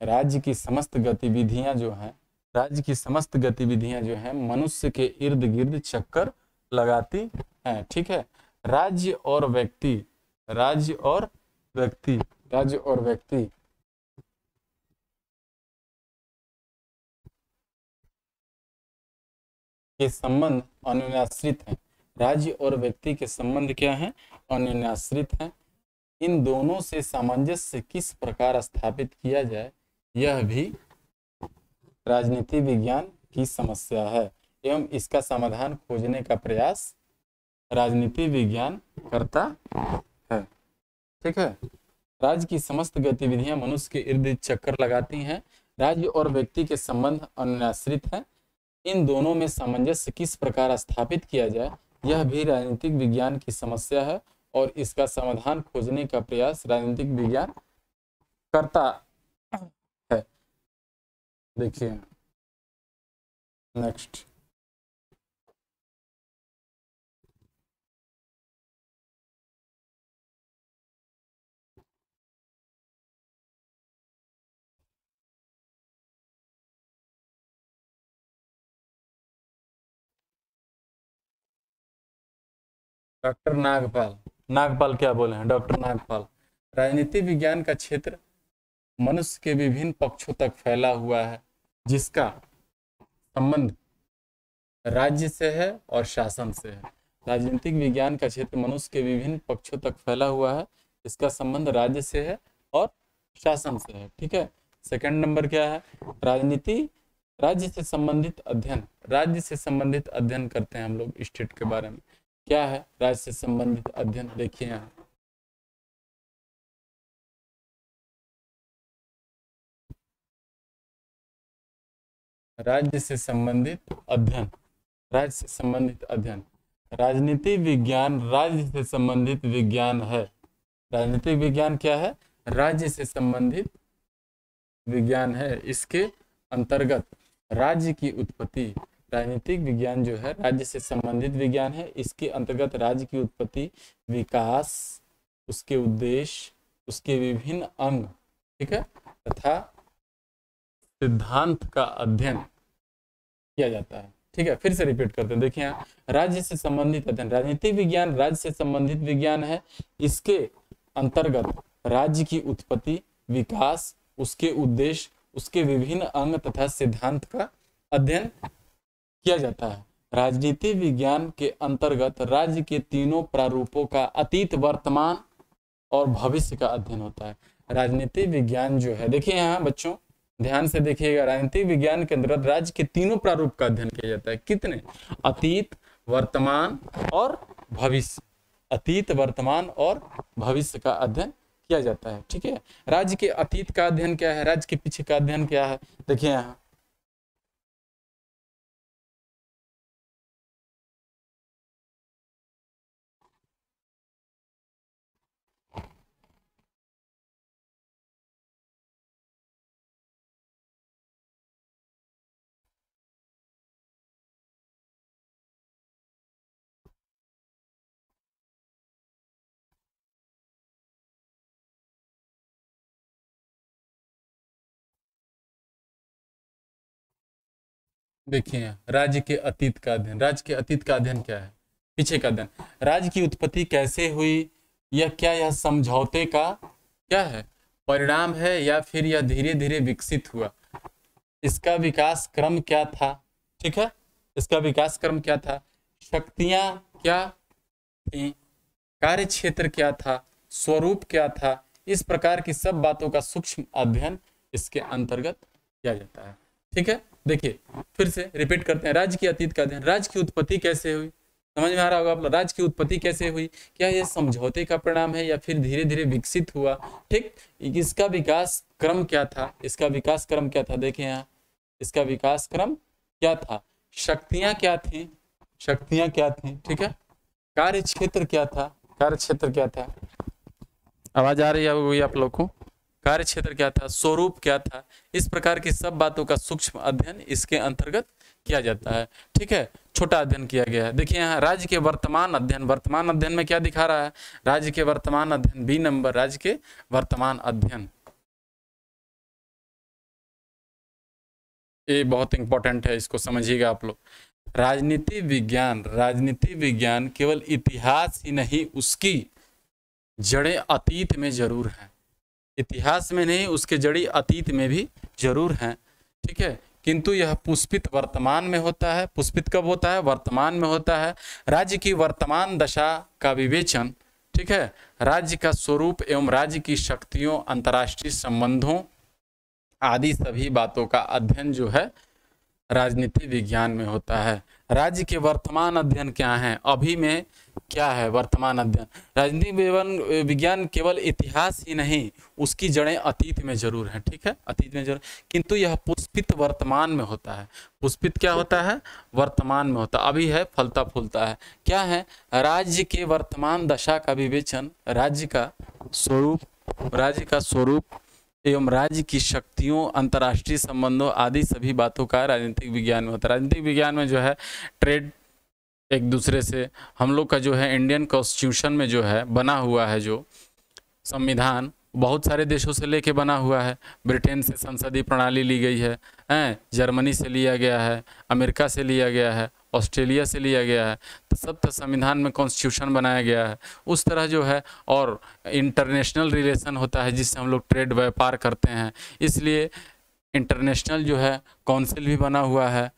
राज्य की समस्त गतिविधियां जो है राज्य की समस्त गतिविधियां जो है मनुष्य के इर्द गिर्द चक्कर लगाती हैं ठीक है राज्य और व्यक्ति राज्य और व्यक्ति राज्य और व्यक्ति के संबंध अनुनाश्रित हैं राज्य और व्यक्ति के संबंध क्या है अनुन्याश्रित हैं इन दोनों से सामंजस्य किस प्रकार स्थापित किया जाए यह भी राजनीति विज्ञान की समस्या है एवं इसका समाधान खोजने का प्रयास राजनीति विज्ञान करता है ठीक है राज्य की समस्त गतिविधियां मनुष्य के इर्द चक्कर लगाती हैं राज्य और व्यक्ति के संबंध अन्याश्रित हैं इन दोनों में सामंजस्य किस प्रकार स्थापित किया जाए यह भी राजनीतिक विज्ञान की समस्या है और इसका समाधान खोजने का प्रयास राजनीतिक विज्ञान करता है देखिए नेक्स्ट डॉक्टर नागपाल नागपाल क्या बोले हैं डॉक्टर नागपाल राजनीति विज्ञान का क्षेत्र मनुष्य के विभिन्न पक्षों तक फैला हुआ है जिसका संबंध राज्य से है और शासन से है राजनीतिक विज्ञान का क्षेत्र मनुष्य के विभिन्न पक्षों तक फैला हुआ है इसका संबंध राज्य से है और शासन से है ठीक है सेकंड नंबर क्या है राजनीति राज्य से संबंधित अध्ययन राज्य से संबंधित अध्ययन करते हैं हम लोग स्टेट के बारे में क्या है राज्य से संबंधित अध्ययन देखिए यहाँ राज्य से संबंधित अध्ययन राज्य से संबंधित अध्ययन राजनीति विज्ञान राज्य से संबंधित विज्ञान है राजनीति विज्ञान क्या है राज्य से संबंधित विज्ञान है इसके अंतर्गत राज्य की उत्पत्ति राजनीतिक विज्ञान जो है राज्य से संबंधित विज्ञान है इसके अंतर्गत राज्य की उत्पत्ति विकास उसके उद्देश्य उसके विभिन्न अंग ठीक है तथा सिद्धांत का अध्ययन किया जाता है ठीक है फिर से रिपीट करते हैं देखिए राज्य से संबंधित अध्ययन राजनीतिक विज्ञान राज्य से संबंधित विज्ञान है इसके अंतर्गत राज्य की उत्पत्ति विकास उसके उद्देश्य उसके विभिन्न अंग तथा सिद्धांत का अध्ययन किया जाता है राजनीति विज्ञान के अंतर्गत राज्य के तीनों प्रारूपों का अतीत वर्तमान और भविष्य का अध्ययन होता है राजनीति विज्ञान जो है देखिए यहाँ बच्चों ध्यान से देखिएगा राजनीति विज्ञान के अंतर्गत राज्य के तीनों प्रारूप का अध्ययन किया जाता है कितने अतीत वर्तमान और भविष्य अतीत वर्तमान और भविष्य का अध्ययन किया जाता है ठीक है राज्य के अतीत का अध्ययन क्या है राज्य के पीछे का अध्ययन क्या है देखिए यहाँ देखिए राज्य के अतीत का अध्ययन राज्य के अतीत का अध्ययन क्या है पीछे का अध्ययन राज्य की उत्पत्ति कैसे हुई या क्या यह समझौते का क्या है परिणाम है या फिर यह धीरे धीरे विकसित हुआ इसका विकास क्रम क्या था ठीक है इसका विकास क्रम क्या था शक्तियां क्या थी कार्य क्षेत्र क्या था स्वरूप क्या था इस प्रकार की सब बातों का सूक्ष्म अध्ययन इसके अंतर्गत किया जाता है ठीक है देखिए फिर से रिपीट करते हैं राज्य की अतीत का अध्ययन राज्य की उत्पत्ति कैसे हुई समझ में आ रहा होगा आप राज्य की उत्पत्ति कैसे हुई क्या यह समझौते का परिणाम है या फिर धीरे धीरे विकसित हुआ ठीक इसका विकास क्रम क्या था इसका विकास क्रम क्या था देखिए यहाँ इसका विकास क्रम क्या था शक्तियां क्या थी शक्तियां क्या थी ठीक है कार्य क्षेत्र क्या था कार्य क्षेत्र क्या था आवाज आ रही है आप लोग को कार्य क्षेत्र क्या था स्वरूप क्या था इस प्रकार की सब बातों का सूक्ष्म अध्ययन इसके अंतर्गत किया जाता है ठीक है छोटा अध्ययन किया गया है देखिए यहाँ राज्य के वर्तमान अध्ययन वर्तमान अध्ययन में क्या दिखा रहा है राज्य के वर्तमान अध्ययन बी नंबर राज्य के वर्तमान अध्ययन ये बहुत इंपॉर्टेंट है इसको समझिएगा आप लोग राजनीति विज्ञान राजनीति विज्ञान केवल इतिहास ही नहीं उसकी जड़ें अतीत में जरूर हैं इतिहास में नहीं उसके जड़ी अतीत में भी जरूर हैं ठीक है किंतु यह पुष्पित वर्तमान में होता है पुष्पित कब होता है वर्तमान में होता है राज्य की वर्तमान दशा का विवेचन ठीक है राज्य का स्वरूप एवं राज्य की शक्तियों अंतर्राष्ट्रीय संबंधों आदि सभी बातों का अध्ययन जो है राजनीति विज्ञान में होता है राज्य के वर्तमान अध्ययन क्या हैं अभी में क्या है वर्तमान अध्ययन राजनीतिक विज्ञान केवल इतिहास ही नहीं उसकी जड़ें अतीत में जरूर हैं ठीक है अतीत में जरूर किंतु यह पुष्पित वर्तमान में होता है पुष्पित क्या होता है वर्तमान में होता अभी है फलता फूलता है क्या है राज्य के वर्तमान दशा का विवेचन राज्य का स्वरूप राज्य का स्वरूप एवं राज्य की शक्तियों अंतर्राष्ट्रीय संबंधों आदि सभी बातों का राजनीतिक विज्ञान में होता है राजनीतिक विज्ञान में जो है ट्रेड एक दूसरे से हम लोग का जो है इंडियन कॉन्स्टिट्यूशन में जो है बना हुआ है जो संविधान बहुत सारे देशों से लेके बना हुआ है ब्रिटेन से संसदीय प्रणाली ली गई है जर्मनी से लिया गया है अमेरिका से लिया गया है ऑस्ट्रेलिया से लिया गया है तो सब तक संविधान में कॉन्स्टिट्यूशन बनाया गया है उस तरह जो है और इंटरनेशनल रिलेशन होता है जिससे हम लोग ट्रेड व्यापार करते हैं इसलिए इंटरनेशनल जो है काउंसिल भी बना हुआ है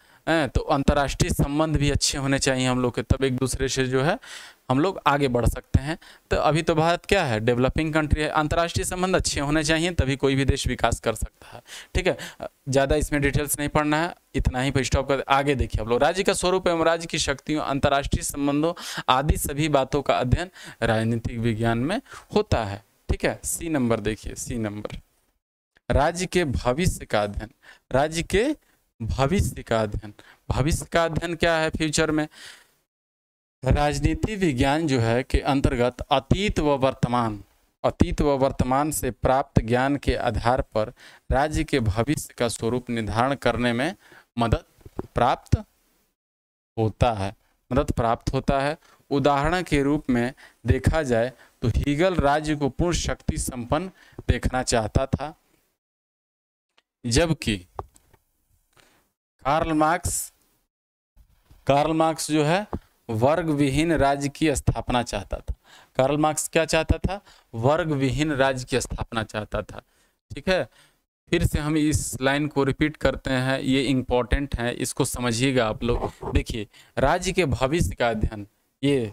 तो अंतर्राष्ट्रीय संबंध भी अच्छे होने चाहिए हम लोग के तब एक दूसरे से जो है हम लोग आगे बढ़ सकते हैं तो अभी तो भारत क्या है डेवलपिंग कंट्री है अंतर्राष्ट्रीय संबंध अच्छे होने चाहिए तभी कोई भी देश विकास कर सकता है ठीक है ज़्यादा इसमें डिटेल्स नहीं पढ़ना है इतना ही पर स्टॉप कर आगे देखिए आप लोग राज्य का स्वरूप एवं राज्य की शक्तियों अंतर्राष्ट्रीय संबंधों आदि सभी बातों का अध्ययन राजनीतिक विज्ञान में होता है ठीक है सी नंबर देखिए सी नंबर राज्य के भविष्य का अध्ययन राज्य के भविष्य का अध्ययन भविष्य का अध्ययन क्या है फ्यूचर में राजनीति विज्ञान जो है के अंतर्गत अतीत व वर्तमान अतीत व वर्तमान से प्राप्त ज्ञान के आधार पर राज्य के भविष्य का स्वरूप निर्धारण करने में मदद प्राप्त होता है मदद प्राप्त होता है उदाहरण के रूप में देखा जाए तो हीगल राज्य को पूर्ण शक्ति संपन्न देखना चाहता था जबकि कार्ल मार्क्स कार्ल मार्क्स जो है वर्ग विहीन राज्य की स्थापना चाहता था कार्ल मार्क्स क्या चाहता था वर्ग विहीन राज्य की स्थापना चाहता था ठीक है फिर से हम इस लाइन को रिपीट करते हैं ये इंपॉर्टेंट है इसको समझिएगा आप लोग देखिए राज्य के भविष्य का अध्ययन ये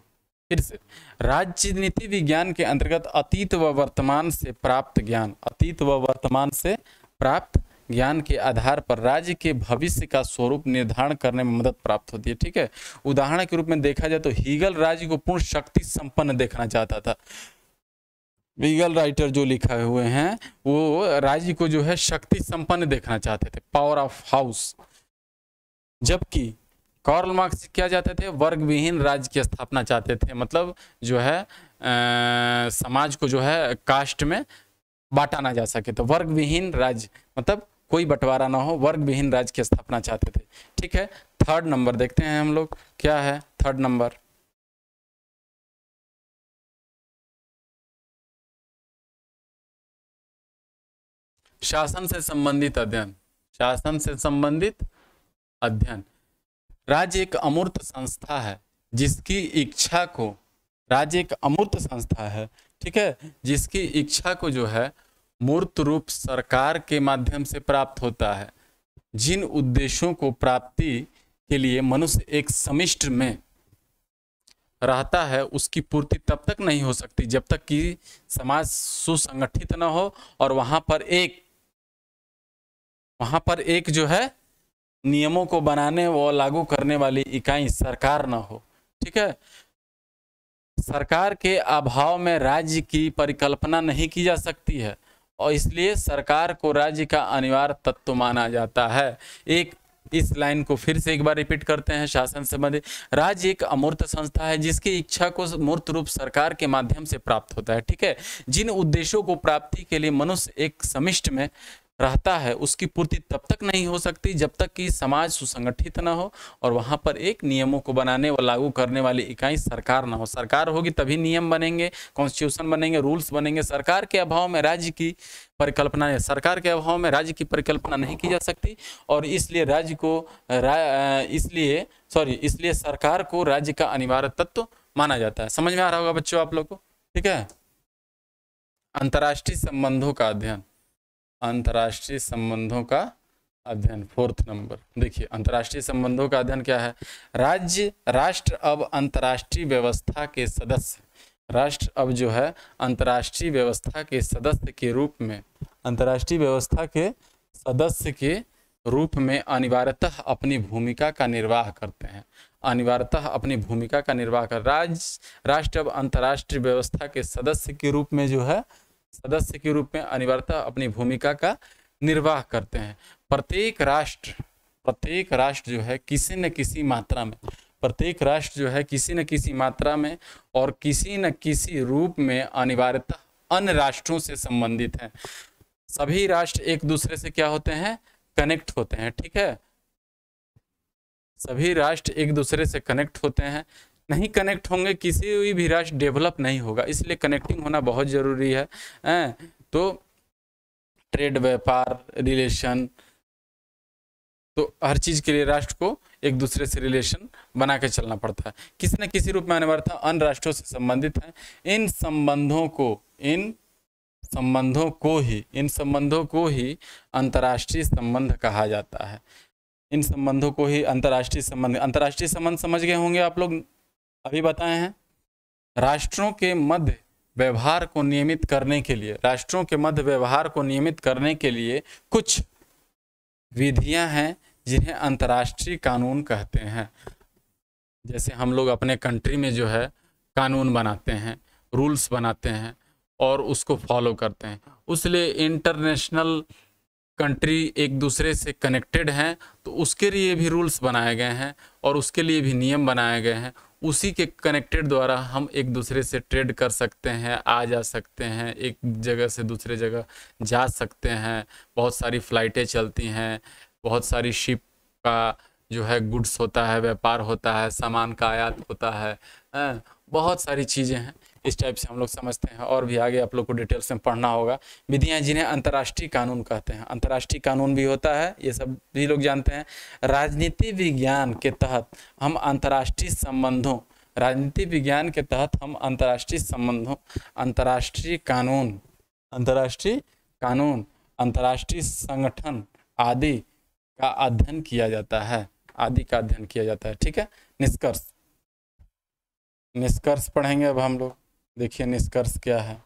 फिर से राज्य नीति विज्ञान के अंतर्गत अतीत व वर्तमान से प्राप्त ज्ञान अतीत व वर्तमान से प्राप्त ज्ञान के आधार पर राज्य के भविष्य का स्वरूप निर्धारण करने में मदद प्राप्त होती है ठीक है उदाहरण के रूप में देखा जाए तो हीगल राज्य को पूर्ण शक्ति संपन्न देखना चाहता था वीगल राइटर जो लिखा हुए हैं वो राज्य को जो है शक्ति संपन्न देखना चाहते थे पावर ऑफ हाउस जबकि कॉर्ल मार्क्स क्या चाहते थे वर्ग विहीन राज्य की स्थापना चाहते थे मतलब जो है आ, समाज को जो है कास्ट में बांटा ना जा सके तो वर्ग विहीन राज्य मतलब कोई बंटवारा ना हो वर्ग विहीन राज्य की स्थापना चाहते थे ठीक है थर्ड नंबर देखते हैं हम लोग क्या है थर्ड नंबर शासन से संबंधित अध्ययन शासन से संबंधित अध्ययन राज्य एक अमूर्त संस्था है जिसकी इच्छा को राज्य एक अमूर्त संस्था है ठीक है जिसकी इच्छा को जो है मूर्त रूप सरकार के माध्यम से प्राप्त होता है जिन उद्देश्यों को प्राप्ति के लिए मनुष्य एक समिष्ट में रहता है उसकी पूर्ति तब तक नहीं हो सकती जब तक कि समाज सुसंगठित न हो और वहां पर एक वहां पर एक जो है नियमों को बनाने व लागू करने वाली इकाई सरकार न हो ठीक है सरकार के अभाव में राज्य की परिकल्पना नहीं की जा सकती है और इसलिए सरकार को राज्य का अनिवार्य तत्व माना जाता है एक इस लाइन को फिर से एक बार रिपीट करते हैं शासन संबंधित राज्य एक अमूर्त संस्था है जिसकी इच्छा को मूर्त रूप सरकार के माध्यम से प्राप्त होता है ठीक है जिन उद्देश्यों को प्राप्ति के लिए मनुष्य एक समिष्ट में रहता है उसकी पूर्ति तब तक नहीं हो सकती जब तक कि समाज सुसंगठित ना हो और वहाँ पर एक नियमों को बनाने व लागू करने वाली इकाई सरकार ना हो सरकार होगी तभी नियम बनेंगे कॉन्स्टिट्यूशन बनेंगे रूल्स बनेंगे सरकार के अभाव में राज्य की परिकल्पना सरकार के अभाव में राज्य की परिकल्पना नहीं की जा सकती और इसलिए राज्य को रा, इसलिए सॉरी इसलिए सरकार को राज्य का अनिवार्य तत्व माना जाता है समझ में आ रहा होगा बच्चों आप लोग को ठीक है अंतर्राष्ट्रीय संबंधों का अध्ययन अंतर्राष्ट्रीय संबंधों का अध्ययन फोर्थ नंबर देखिए अंतर्राष्ट्रीय संबंधों का अध्ययन क्या है राज्य राष्ट्र अब अंतर्राष्ट्रीय व्यवस्था के सदस्य राष्ट्र अब जो है अंतर्राष्ट्रीय व्यवस्था के सदस्य के रूप में अंतर्राष्ट्रीय व्यवस्था के सदस्य के रूप में अनिवार्यतः अपनी भूमिका का निर्वाह करते हैं अनिवार्यतः अपनी भूमिका का निर्वाह कर राज्य राष्ट्र अब अंतर्राष्ट्रीय व्यवस्था के सदस्य के रूप में जो है सदस्य के रूप में अनिवार्यता अपनी भूमिका का निर्वाह करते हैं प्रत्येक राष्ट्र प्रत्येक राष्ट्र जो है किसी न किसी मात्रा में प्रत्येक राष्ट्र जो है किसी न किसी मात्रा में और किसी न किसी रूप में अनिवार्यता अन्य राष्ट्रों से संबंधित है सभी राष्ट्र एक दूसरे से क्या होते हैं कनेक्ट होते हैं ठीक है सभी राष्ट्र एक दूसरे से कनेक्ट होते हैं नहीं कनेक्ट होंगे किसी भी राष्ट्र डेवलप नहीं होगा इसलिए कनेक्टिंग होना बहुत ज़रूरी है आ, तो ट्रेड व्यापार रिलेशन तो हर चीज़ के लिए राष्ट्र को एक दूसरे से रिलेशन बना के चलना पड़ता है किसी न किसी रूप में अनिवार्यता अन्य राष्ट्रों से संबंधित है इन संबंधों को इन संबंधों को ही इन संबंधों को ही अंतर्राष्ट्रीय संबंध कहा जाता है इन संबंधों को ही अंतर्राष्ट्रीय संबंध अंतर्राष्ट्रीय संबंध समझ गए होंगे आप लोग अभी बताए हैं राष्ट्रों के मध्य व्यवहार को नियमित करने के लिए राष्ट्रों के मध्य व्यवहार को नियमित करने के लिए कुछ विधियां हैं जिन्हें अंतर्राष्ट्रीय कानून कहते हैं जैसे हम लोग अपने कंट्री में जो है कानून बनाते हैं रूल्स बनाते हैं और उसको फॉलो करते हैं उसलिए इंटरनेशनल कंट्री एक दूसरे से कनेक्टेड हैं तो उसके लिए भी रूल्स बनाए गए हैं और उसके लिए भी नियम बनाए गए हैं उसी के कनेक्टेड द्वारा हम एक दूसरे से ट्रेड कर सकते हैं आ जा सकते हैं एक जगह से दूसरे जगह जा सकते हैं बहुत सारी फ़्लाइटें चलती हैं बहुत सारी शिप का जो है गुड्स होता है व्यापार होता है सामान का आयात होता है बहुत सारी चीज़ें हैं इस टाइप से हम लोग समझते हैं और भी आगे आप लोग को डिटेल्स में पढ़ना होगा विधियाँ जिन्हें अंतर्राष्ट्रीय कानून कहते हैं अंतर्राष्ट्रीय कानून भी होता है ये सब भी लोग जानते हैं राजनीति विज्ञान के तहत हम अंतर्राष्ट्रीय संबंधों राजनीति विज्ञान के तहत हम अंतर्राष्ट्रीय संबंधों अंतर्राष्ट्रीय कानून अंतर्राष्ट्रीय कानून अंतर्राष्ट्रीय संगठन आदि का अध्ययन किया जाता है आदि का अध्ययन किया जाता है ठीक है निष्कर्ष निष्कर्ष पढ़ेंगे अब हम लोग देखिए निष्कर्ष क्या है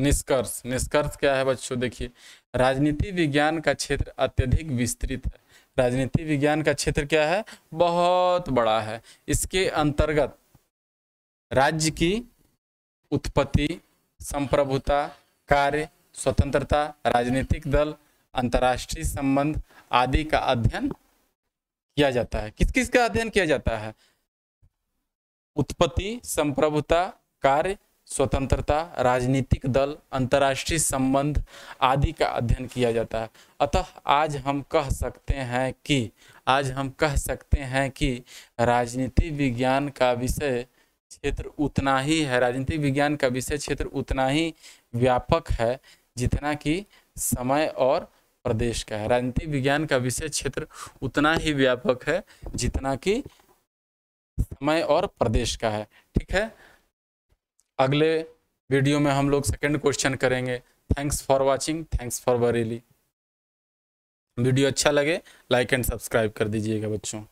निष्कर्ष निष्कर्ष क्या है बच्चों देखिए राजनीति विज्ञान का क्षेत्र अत्यधिक विस्तृत है राजनीति विज्ञान का क्षेत्र क्या है बहुत बड़ा है इसके अंतर्गत राज्य की उत्पत्ति संप्रभुता कार्य स्वतंत्रता राजनीतिक दल अंतर्राष्ट्रीय संबंध आदि का अध्ययन किया जाता है किस किस का अध्ययन किया जाता है उत्पत्ति संप्रभुता कार्य स्वतंत्रता राजनीतिक दल अंतर्राष्ट्रीय संबंध आदि का अध्ययन किया जाता है अतः आज हम कह सकते हैं कि आज हम कह सकते हैं कि राजनीति विज्ञान का विषय क्षेत्र उतना ही है राजनीतिक विज्ञान का विषय क्षेत्र उतना ही व्यापक है जितना कि समय और प्रदेश का है राजनीतिक विज्ञान का विषय क्षेत्र उतना ही व्यापक है जितना कि समय और प्रदेश का है ठीक है अगले वीडियो में हम लोग सेकंड क्वेश्चन करेंगे thanks for watching thanks for बरेली वीडियो अच्छा लगे लाइक एंड सब्सक्राइब कर दीजिएगा बच्चों